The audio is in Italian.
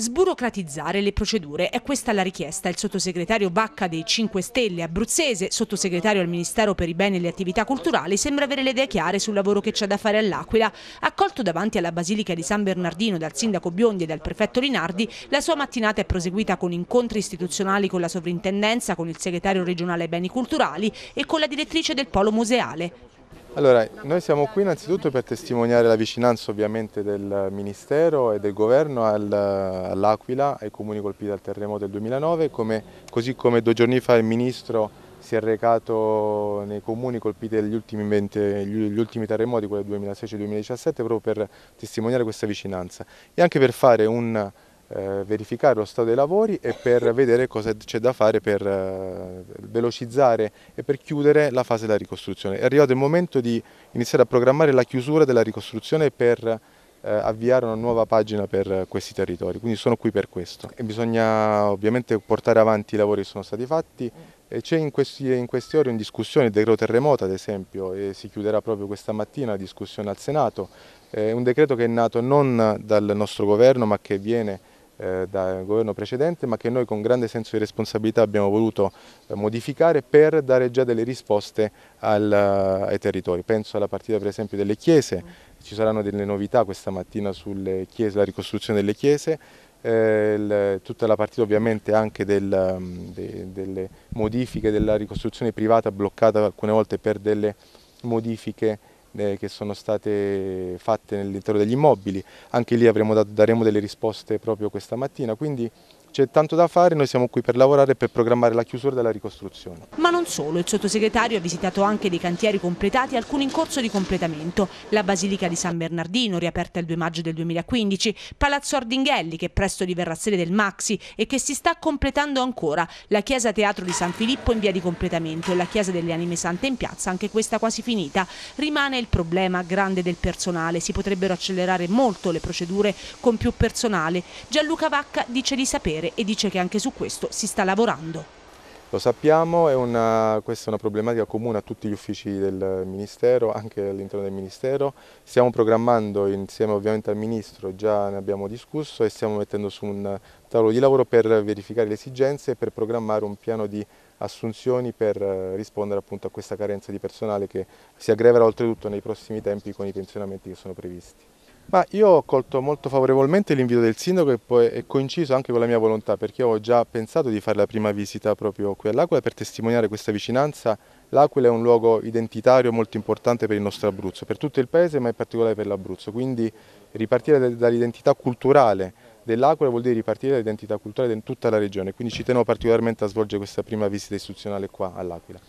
Sburocratizzare le procedure è questa la richiesta. Il sottosegretario Bacca dei 5 Stelle abruzzese, sottosegretario al Ministero per i beni e le attività culturali, sembra avere le idee chiare sul lavoro che c'è da fare all'Aquila. Accolto davanti alla Basilica di San Bernardino dal sindaco Biondi e dal prefetto Rinardi, la sua mattinata è proseguita con incontri istituzionali con la sovrintendenza, con il segretario regionale ai beni culturali e con la direttrice del polo museale. Allora, noi siamo qui innanzitutto per testimoniare la vicinanza ovviamente del Ministero e del Governo all'Aquila, ai comuni colpiti dal terremoto del 2009, come, così come due giorni fa il Ministro si è recato nei comuni colpiti dagli ultimi, 20, gli ultimi terremoti, quelli del 2016-2017, proprio per testimoniare questa vicinanza e anche per fare un eh, verificare lo stato dei lavori e per vedere cosa c'è da fare per eh, velocizzare e per chiudere la fase della ricostruzione. È arrivato il momento di iniziare a programmare la chiusura della ricostruzione per eh, avviare una nuova pagina per questi territori, quindi sono qui per questo. E bisogna ovviamente portare avanti i lavori che sono stati fatti, c'è in, in, queste ore in discussione il decreto terremoto ad esempio, e si chiuderà proprio questa mattina la discussione al Senato, è un decreto che è nato non dal nostro governo ma che viene eh, dal governo precedente ma che noi con grande senso di responsabilità abbiamo voluto eh, modificare per dare già delle risposte al, eh, ai territori. Penso alla partita per esempio delle chiese, ci saranno delle novità questa mattina sulla ricostruzione delle chiese, eh, il, tutta la partita ovviamente anche del, mm, de, delle modifiche della ricostruzione privata bloccata alcune volte per delle modifiche eh, che sono state fatte nell'interno degli immobili. Anche lì dato, daremo delle risposte proprio questa mattina, quindi c'è tanto da fare, noi siamo qui per lavorare e per programmare la chiusura della ricostruzione. Ma non solo, il sottosegretario ha visitato anche dei cantieri completati, alcuni in corso di completamento. La Basilica di San Bernardino, riaperta il 2 maggio del 2015, Palazzo Ardinghelli, che presto diverrà sede del Maxi e che si sta completando ancora, la Chiesa Teatro di San Filippo in via di completamento e la Chiesa delle Anime Sante in piazza, anche questa quasi finita. Rimane il problema grande del personale, si potrebbero accelerare molto le procedure con più personale. Gianluca Vacca dice di sapere parere e dice che anche su questo si sta lavorando. Lo sappiamo, è una, questa è una problematica comune a tutti gli uffici del Ministero, anche all'interno del Ministero. Stiamo programmando insieme ovviamente al Ministro, già ne abbiamo discusso e stiamo mettendo su un tavolo di lavoro per verificare le esigenze e per programmare un piano di assunzioni per eh, rispondere appunto a questa carenza di personale che si aggreverà oltretutto nei prossimi tempi con i pensionamenti che sono previsti. Ma io ho accolto molto favorevolmente l'invito del sindaco e poi è coinciso anche con la mia volontà perché ho già pensato di fare la prima visita proprio qui all'Aquila per testimoniare questa vicinanza. L'Aquila è un luogo identitario molto importante per il nostro Abruzzo, per tutto il paese ma in particolare per l'Abruzzo, quindi ripartire dall'identità culturale dell'Aquila vuol dire ripartire dall'identità culturale di tutta la regione, quindi ci tenevo particolarmente a svolgere questa prima visita istituzionale qua all'Aquila.